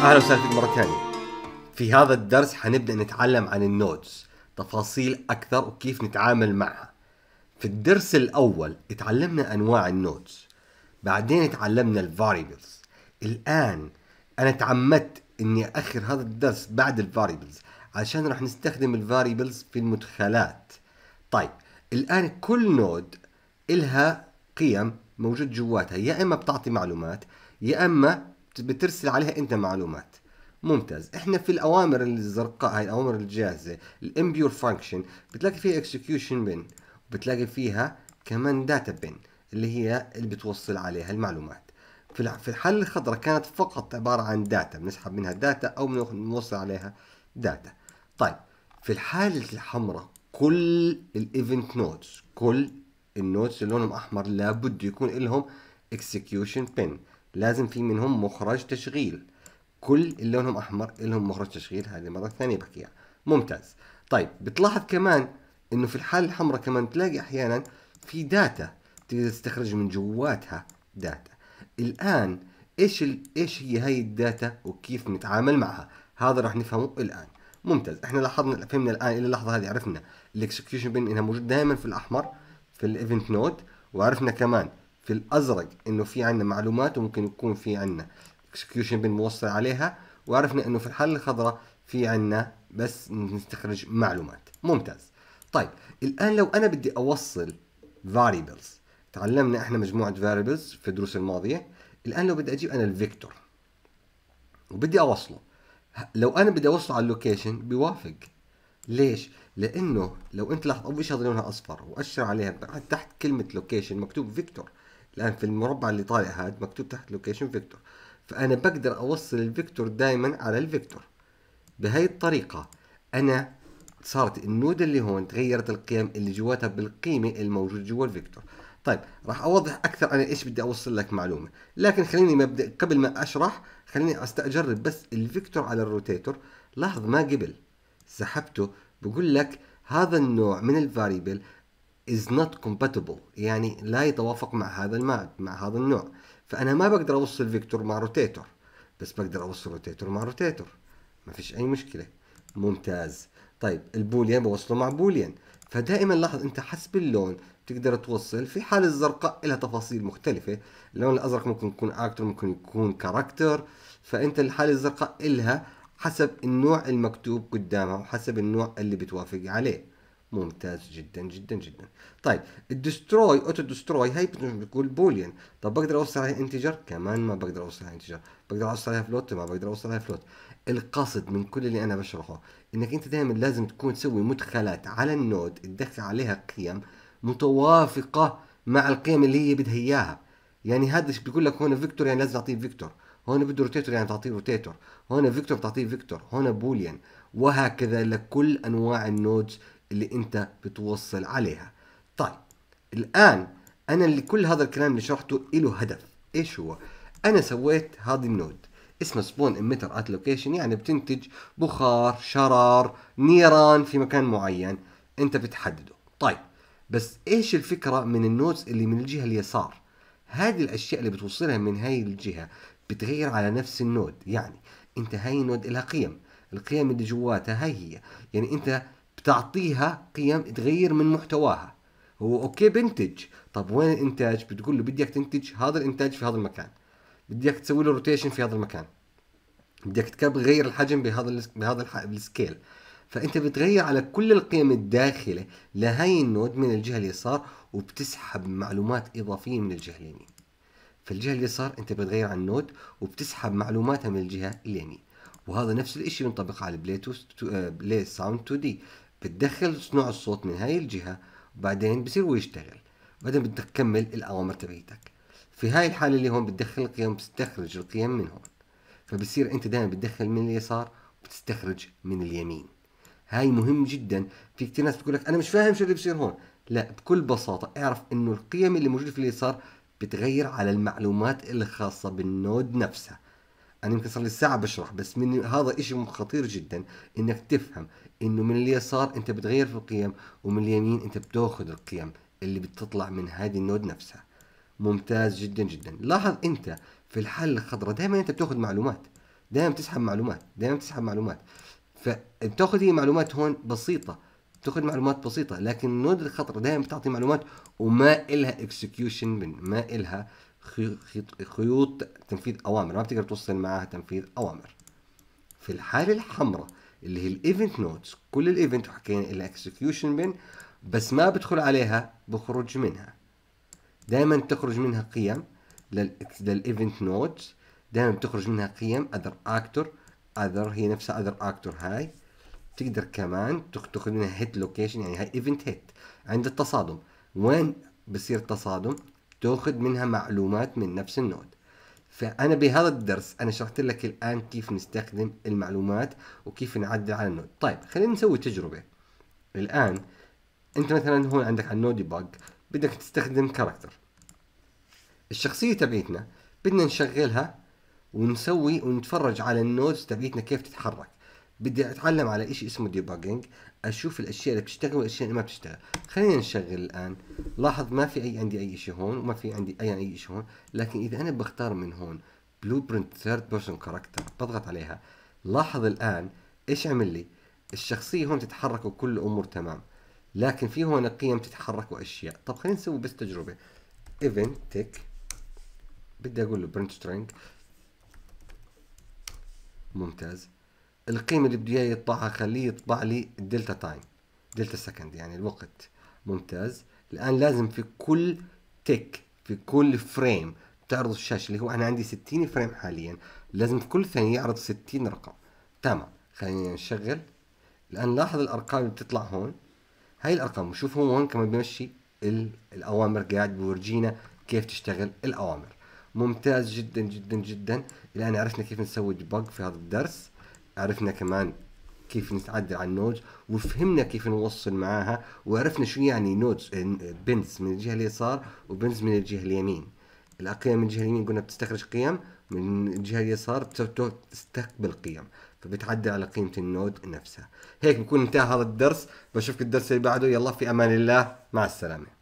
اهلا وسهلا فيك مره ثانيه في هذا الدرس حنبدا نتعلم عن النودز تفاصيل اكثر وكيف نتعامل معها في الدرس الاول اتعلمنا انواع النودز بعدين اتعلمنا الفاريبلز الان انا تعمدت اني اخر هذا الدرس بعد الفاريبلز عشان راح نستخدم الفاريبلز في المدخلات طيب الان كل نود إلها قيم موجود جواتها يا اما بتعطي معلومات يا اما بترسل عليها انت معلومات ممتاز احنا في الاوامر الزرقاء هاي الاوامر الجاهزه الامبيور فانكشن بتلاقي فيها اكسكيوشن بن بتلاقي فيها كمان داتا بن اللي هي اللي بتوصل عليها المعلومات في الحالة الخضراء كانت فقط عبارة عن داتا بنسحب منها داتا أو بنوصل عليها داتا طيب في الحالة الحمراء كل الايفنت نودز كل النودز اللي لونهم أحمر لابد يكون لهم اكسكيوشن بن لازم في منهم مخرج تشغيل كل اللي لونهم احمر لهم مخرج تشغيل هذه مره ثانيه بحكيها ممتاز طيب بتلاحظ كمان انه في الحاله الحمراء كمان تلاقي احيانا في داتا تقدر تستخرج من جواتها داتا الان ايش ال... ايش هي هاي الداتا وكيف نتعامل معها هذا راح نفهمه الان ممتاز احنا لاحظنا فهمنا الان الى اللحظه هذه عرفنا الاكسكيوشن بين انها موجود دائما في الاحمر في الايفنت نود وعرفنا كمان في الازرق انه في عندنا معلومات وممكن يكون في عندنا اكسكيوشن بنوصل عليها وعرفنا انه في الحاله الخضراء في عندنا بس نستخرج معلومات ممتاز طيب الان لو انا بدي اوصل variables تعلمنا احنا مجموعه variables في الدروس الماضيه الان لو بدي اجيب انا الفيكتور وبدي اوصله لو انا بدي اوصله على اللوكيشن بيوافق ليش؟ لانه لو انت لاحظت اول شيء هذا لونها اصفر واشر عليها تحت كلمه لوكيشن مكتوب فيكتور الان في المربع اللي طالع هذا مكتوب تحت لوكيشن فيكتور فانا بقدر اوصل الفيكتور دائما على الفيكتور بهي الطريقه انا صارت النود اللي هون تغيرت القيم اللي جواتها بالقيمه الموجوده جوا الفيكتور طيب راح اوضح اكثر انا ايش بدي اوصل لك معلومه لكن خليني مبدا قبل ما اشرح خليني استجرب بس الفيكتور على الروتيتور لاحظ ما قبل سحبته بقول لك هذا النوع من الفاريبل is not compatible يعني لا يتوافق مع هذا الماء مع هذا النوع فأنا ما بقدر أوصل فيكتور مع روتيتور بس بقدر أوصل روتيتور مع روتيتور ما فيش أي مشكلة ممتاز طيب البوليان بوصله مع بوليان فدائما لاحظ أنت حسب اللون تقدر توصل في حال الزرقاء لها تفاصيل مختلفة اللون الأزرق ممكن يكون أكتر ممكن يكون كاركتر فأنت الحالة الزرقاء إلها حسب النوع المكتوب قدامها وحسب النوع اللي بتوافق عليه ممتاز جدا جدا جدا طيب الدستروي اوتو دستروي هي بتقول بوليان طب بقدر اوصل عليها انتجر كمان ما بقدر اوصل عليها انتجر بقدر اوصل عليها فلوت ما بقدر اوصل عليها فلوت القصد من كل اللي انا بشرحه انك انت دائما لازم تكون تسوي مدخلات على النود تدخل عليها قيم متوافقه مع القيم اللي هي بدها اياها يعني هذا بيقول لك هون فيكتور يعني لازم اعطيه فيكتور هون بده روتيتور يعني تعطيه روتيتور هون فيكتور تعطيه فيكتور هون بوليان وهكذا لكل انواع النودز اللي انت بتوصل عليها طيب الان انا اللي كل هذا الكلام اللي شرحته له هدف ايش هو انا سويت هذه النود اسمها سبون اميتر ات لوكيشن يعني بتنتج بخار شرار نيران في مكان معين انت بتحدده طيب بس ايش الفكره من النودز اللي من الجهه اليسار هذه الاشياء اللي بتوصلها من هاي الجهه بتغير على نفس النود يعني انت هاي النود لها قيم القيم اللي جواتها هاي هي يعني انت بتعطيها قيم تغير من محتواها هو اوكي بنتج طب وين الانتاج بتقول له بدك تنتج هذا الانتاج في هذا المكان بدك تسوي له روتيشن في هذا المكان بدك تغير الحجم بهذا بهذا السكيل فانت بتغير على كل القيم الداخله لهي النود من الجهه اليسار وبتسحب معلومات اضافيه من الجهه اليمين فالجهه اليسار انت بتغير على النود وبتسحب معلوماتها من الجهه اليمين وهذا نفس الشيء بينطبق على البليتوث بلاي ساوند 2 دي بتدخل نوع الصوت من هاي الجهة وبعدين بصير يشتغل بعدين بدك تكمل الأوامر تبعيتك في هاي الحالة اللي هون بتدخل القيم بتستخرج القيم من هون فبصير أنت دائما بتدخل من اليسار وبتستخرج من اليمين هاي مهم جدا في كثير ناس بتقول لك أنا مش فاهم شو اللي بصير هون لا بكل بساطة اعرف إنه القيم اللي موجودة في اليسار بتغير على المعلومات الخاصة بالنود نفسها انا يمكن صار لي ساعه بشرح بس من هذا شيء خطير جدا انك تفهم انه من اليسار انت بتغير في القيم ومن اليمين انت بتاخذ القيم اللي بتطلع من هذه النود نفسها ممتاز جدا جدا لاحظ انت في الحل الخضراء دائما انت بتاخذ معلومات دائما تسحب معلومات دائما تسحب معلومات فبتاخذ هي معلومات هون بسيطه تاخذ معلومات بسيطه لكن النود الخضراء دائما بتعطي معلومات وما إلها اكسكيوشن من ما إلها خيوط تنفيذ اوامر ما بتقدر توصل معها تنفيذ اوامر في الحاله الحمراء اللي هي الايفنت نوتس كل الايفنت وحكينا الاكسكيوشن بين بس ما بدخل عليها بخرج منها دائما تخرج منها قيم للايفنت نوتس دائما بتخرج منها قيم اذر اكتور اذر هي نفسها اذر اكتور هاي تقدر كمان تاخذ منها هيت لوكيشن يعني هاي ايفنت هيت عند التصادم وين بصير التصادم تاخذ منها معلومات من نفس النود فانا بهذا الدرس انا شرحت لك الان كيف نستخدم المعلومات وكيف نعدل على النود طيب خلينا نسوي تجربه الان انت مثلا هون عندك على النود ديباج بدك تستخدم كاركتر الشخصيه تبعتنا بدنا نشغلها ونسوي ونتفرج على النودز تبعتنا كيف تتحرك بدي اتعلم على شيء اسمه ديباجينج اشوف الاشياء اللي بتشتغل والاشياء اللي ما بتشتغل خلينا نشغل الان لاحظ ما في اي عندي اي شيء هون وما في عندي اي اي شيء هون لكن اذا انا بختار من هون بلو برنت ثيرد بيرسون كاركتر بضغط عليها لاحظ الان ايش عمل لي الشخصيه هون تتحرك وكل الامور تمام لكن في هون قيم تتحرك واشياء طب خلينا نسوي بس تجربه ايفنت تك بدي اقول له برنت سترينج ممتاز القيمه اللي بدي اياه يطبعها خليه يطبع لي الدلتا تايم دلتا سكند يعني الوقت ممتاز الان لازم في كل تك في كل فريم تعرض الشاشه اللي هو انا عندي 60 فريم حاليا لازم في كل ثانيه يعرض 60 رقم تمام خلينا نشغل الان لاحظ الارقام اللي بتطلع هون هاي الارقام وشوف هون هون كمان بيمشي الاوامر قاعد بورجينا كيف تشتغل الاوامر ممتاز جدا جدا جدا الان عرفنا كيف نسوي ديباج في هذا الدرس عرفنا كمان كيف نتعدل على النودز وفهمنا كيف نوصل معاها وعرفنا شو يعني نودز آه، آه، بنز من الجهه اليسار وبنز من الجهه اليمين القيم من الجهه اليمين قلنا بتستخرج قيم من الجهه اليسار تستقبل قيم فبتعدل على قيمه النود نفسها هيك بكون انتهى هذا الدرس بشوفك الدرس اللي بعده يلا في امان الله مع السلامه